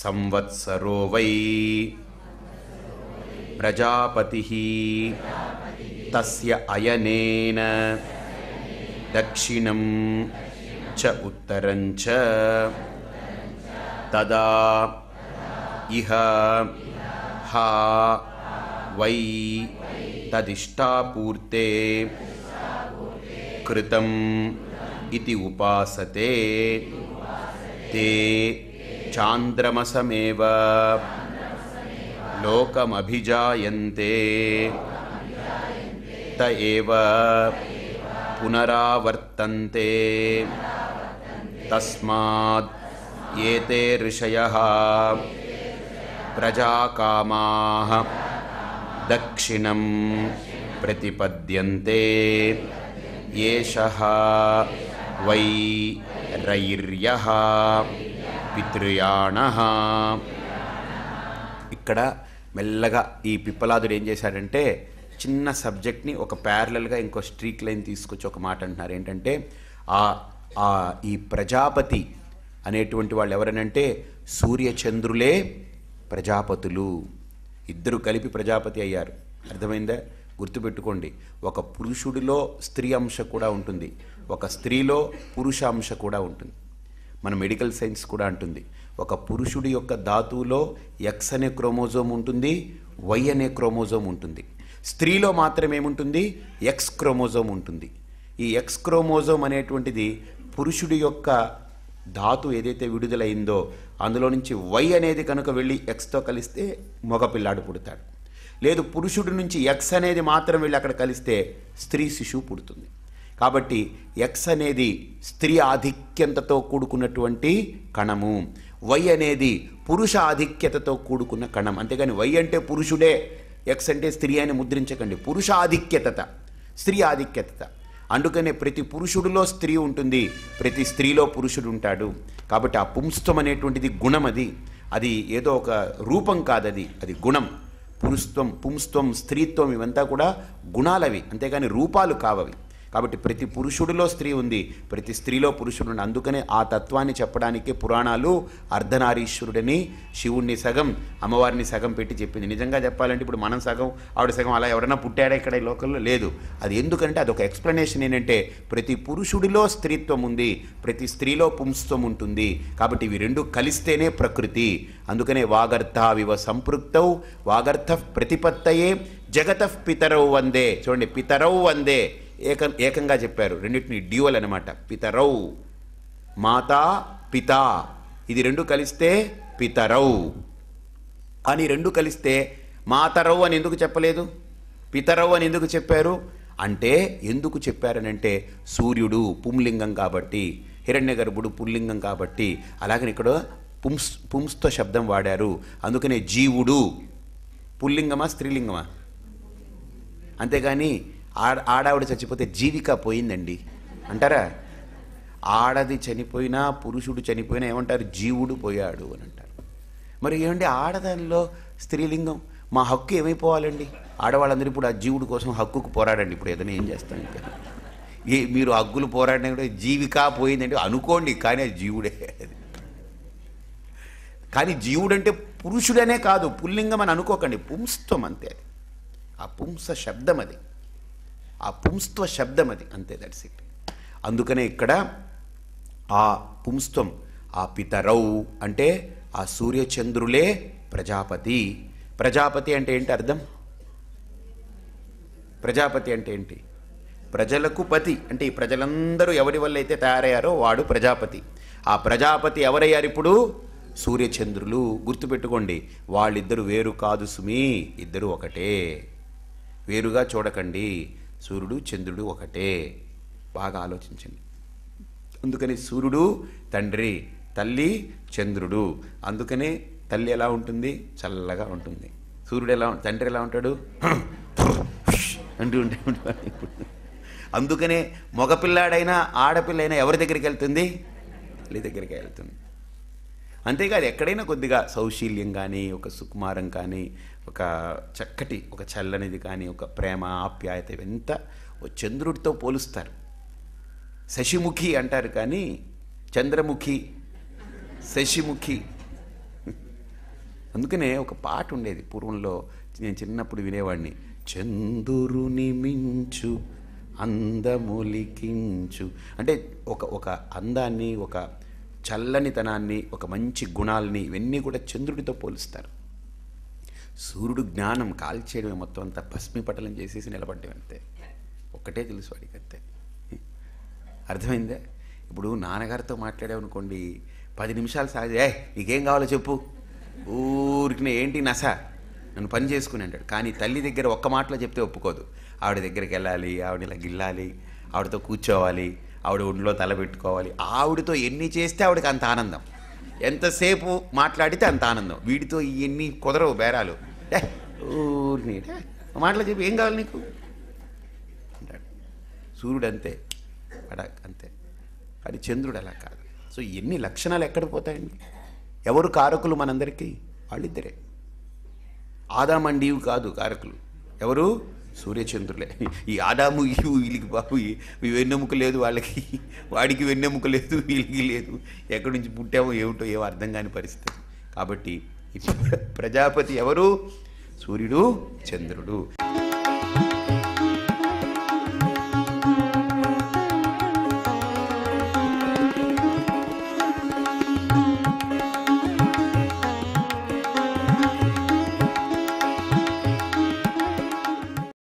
संवत्सरो वै प्रजापतिः तस्य अयनेन दक्षिणं च उत्तरं च तदा इह हा वै तदिष्टापूर्ते कृतम् इति उपासते ते चान्द्रमसमेव लोकमभिजायन्ते त एव पुनरावर्तन्ते तस्मात् एते ऋषयः प्रजाकामाः दक्षिणं प्रतिपद्यन्ते एषः वै रैर्यः పితృయాణ ఇక్కడ మెల్లగా ఈ పిప్పలాదుడు ఏం చేశాడంటే చిన్న సబ్జెక్ట్ని ఒక ప్యారలల్గా ఇంకో స్ట్రీక్ లైన్ తీసుకొచ్చి ఒక మాట అంటున్నారు ఏంటంటే ఆ ఈ ప్రజాపతి అనేటువంటి వాళ్ళు ఎవరనంటే సూర్యచంద్రులే ప్రజాపతులు ఇద్దరు కలిపి ప్రజాపతి అయ్యారు అర్థమైందా గుర్తుపెట్టుకోండి ఒక పురుషుడిలో స్త్రీ అంశ కూడా ఉంటుంది ఒక స్త్రీలో పురుష అంశ కూడా ఉంటుంది మన మెడికల్ సైన్స్ కూడా అంటుంది ఒక పురుషుడి యొక్క ధాతువులో ఎక్స్ అనే క్రోమోజోమ్ ఉంటుంది వై అనే క్రోమోజోమ్ ఉంటుంది స్త్రీలో మాత్రమేముంటుంది ఎక్స్ క్రోమోజోమ్ ఉంటుంది ఈ ఎక్స్ క్రోమోజోమ్ అనేటువంటిది పురుషుడి యొక్క ధాతు ఏదైతే విడుదలైందో అందులో నుంచి వై అనేది కనుక వెళ్ళి ఎక్స్తో కలిస్తే మగపిల్లాడు పుడతాడు లేదు పురుషుడి నుంచి ఎక్స్ అనేది మాత్రం వెళ్ళి అక్కడ కలిస్తే స్త్రీ శిశువు పుడుతుంది కాబట్టి ఎక్స్ అనేది స్త్రీ ఆధిక్యతతో కూడుకున్నటువంటి కణము వై అనేది పురుష ఆధిక్యతతో కూడుకున్న కణం అంతేగాని వై అంటే పురుషుడే ఎక్స్ అంటే స్త్రీ అని ముద్రించకండి పురుష ఆధిక్యతత స్త్రీ ఆధిక్యతత అందుకనే ప్రతి పురుషుడిలో స్త్రీ ఉంటుంది ప్రతి స్త్రీలో పురుషుడు ఉంటాడు కాబట్టి ఆ పుంస్తం అనేటువంటిది గుణం అది అది ఏదో ఒక రూపం కాదది అది గుణం పురుస్త్వం పుంస్త్వం స్త్రీత్వం ఇవంతా కూడా గుణాలవి అంతేగాని రూపాలు కావవి కాబట్టి ప్రతి పురుషుడిలో స్త్రీ ఉంది ప్రతి స్త్రీలో పురుషుడు అందుకనే ఆ తత్వాన్ని చెప్పడానికి పురాణాలు అర్ధనారీశ్వరుడని శివుణ్ణి సగం అమ్మవారిని సగం పెట్టి చెప్పింది నిజంగా చెప్పాలంటే ఇప్పుడు మనం సగం ఆవిడ సగం అలా ఎవరైనా పుట్టాడా ఇక్కడ ఈ లోకల్లో లేదు అది ఎందుకంటే అదొక ఎక్స్ప్లెనేషన్ ఏంటంటే ప్రతి పురుషుడిలో స్త్రీత్వం ఉంది ప్రతి స్త్రీలో పుంస్త్వం ఉంటుంది కాబట్టి ఇవి రెండు కలిస్తేనే ప్రకృతి అందుకనే వాగర్థ వివ సంపృక్తౌ వాగర్థ ప్రతిపత్తయే జగత పితరౌ వందే చూడండి పితరౌ వందే ఏక ఏకంగా చెప్పారు రెండింటిని డ్యూవల్ అనమాట పితరౌ మాతా పిత ఇది రెండు కలిస్తే పితరౌ అని రెండు కలిస్తే మాతరవు అని ఎందుకు చెప్పలేదు పితరవు అని ఎందుకు చెప్పారు అంటే ఎందుకు చెప్పారనంటే సూర్యుడు పుంలింగం కాబట్టి హిరణ్య గర్భుడు పుల్లింగం కాబట్టి అలాగని ఇక్కడ పుంస్ పుంస్తో శబ్దం వాడారు అందుకనే జీవుడు పుల్లింగమా స్త్రీలింగమా అంతేగాని ఆడ ఆడావిడ చచ్చిపోతే జీవిక పోయిందండి అంటారా ఆడది చనిపోయినా పురుషుడు చనిపోయినా ఏమంటారు జీవుడు పోయాడు అని అంటారు మరి ఏమండి ఆడదానిలో స్త్రీలింగం మా హక్కు ఏమైపోవాలండి ఆడవాళ్ళందరూ ఇప్పుడు ఆ జీవుడు కోసం హక్కుకు పోరాడండి ఇప్పుడు ఏదైనా ఏం చేస్తాం ఇంకా ఏ మీరు హక్కులు పోరాడినా కూడా జీవిక పోయిందంటే అనుకోండి కానీ అది జీవుడే కానీ జీవుడంటే పురుషుడనే కాదు పుల్లింగం అని అనుకోకండి పుంస్తం అంతే అది ఆ పుంస శబ్దం అది ఆ పుంస్త్వ శబ్దం అది అంతే దట్స్ ఇట్ అందుకనే ఇక్కడ ఆ పుంస్త్వం ఆ పితరౌ అంటే ఆ సూర్యచంద్రులే ప్రజాపతి ప్రజాపతి అంటే ఏంటి అర్థం ప్రజాపతి అంటే ఏంటి ప్రజలకు పతి అంటే ఈ ప్రజలందరూ ఎవరి వల్ల అయితే తయారయ్యారో వాడు ప్రజాపతి ఆ ప్రజాపతి ఎవరయ్యారు ఇప్పుడు సూర్యచంద్రులు గుర్తుపెట్టుకోండి వాళ్ళిద్దరు వేరు కాదు సుమి ఇద్దరు ఒకటే వేరుగా చూడకండి సూర్యుడు చంద్రుడు ఒకటే బాగా ఆలోచించండి అందుకని సూర్యుడు తండ్రి తల్లి చంద్రుడు అందుకనే తల్లి ఎలా ఉంటుంది చల్లగా ఉంటుంది సూర్యుడు ఎలా తండ్రి ఎలా ఉంటాడు అంటూ ఉంటాడు అందుకనే మగపిల్లాడైనా ఆడపిల్లైనా ఎవరి దగ్గరికి వెళ్తుంది తల్లి దగ్గరికి వెళ్తుంది అంతేకాదు ఎక్కడైనా కొద్దిగా సౌశీల్యం కానీ ఒక సుకుమారం కానీ ఒక చక్కటి ఒక చల్లనిది కానీ ఒక ప్రేమ ఆప్యాయత ఎంత చంద్రుడితో పోలుస్తారు శశిముఖి అంటారు కానీ చంద్రముఖి శశిముఖి అందుకనే ఒక పాట ఉండేది పూర్వంలో నేను చిన్నప్పుడు వినేవాడిని చంద్రుని మించు అందములికించు అంటే ఒక ఒక అందాన్ని ఒక చల్లనితనాన్ని ఒక మంచి గుణాలని ఇవన్నీ కూడా చంద్రుడితో పోలుస్తారు సూర్యుడు జ్ఞానం కాల్చేయడమే మొత్తం అంతా భస్మిపటలం చేసేసి నిలబడ్డం అంతే ఒక్కటే తెలుసు వాడికి అంతే అర్థమైందే ఇప్పుడు నాన్నగారితో మాట్లాడామనుకోండి పది నిమిషాలు సాగి ఏ నీకేం కావాలో చెప్పు ఊరికి ఏంటి నస నన్ను పని చేసుకుని అంటాడు కానీ తల్లి దగ్గర ఒక్క మాటలో చెప్తే ఒప్పుకోదు ఆవిడ దగ్గరికి వెళ్ళాలి ఆవిడ ఇలా గిల్లాలి ఆవిడతో కూర్చోవాలి ఆవిడ ఒంట్లో పెట్టుకోవాలి ఆవిడతో ఎన్ని చేస్తే ఆవిడకి అంత ఆనందం ఎంతసేపు మాట్లాడితే అంత ఆనందం వీడితో ఇవన్నీ కుదరవు బేరాలు ఊరిని మాటలు చెప్పి ఏం కావాలి నీకు అంటాడు సూర్యుడు అంతే అడా అంతే అది చంద్రుడు అలా కాదు సో ఎన్ని లక్షణాలు ఎక్కడ పోతాయండి ఎవరు కారకులు మనందరికీ వాళ్ళిద్దరే ఆదామండీవు కాదు కారకులు ఎవరు సూర్యచంద్రులే ఈ ఆదాము ఈ వీళ్ళకి బాబు వెన్నెముక లేదు వాళ్ళకి వాడికి వెన్నెముక లేదు వీళ్ళకి లేదు ఎక్కడి నుంచి పుట్టామో ఏమిటో ఏమో అర్థం కాని పరిస్థితి కాబట్టి ప్రజాపతి ఎవరు సూర్యుడు చంద్రుడు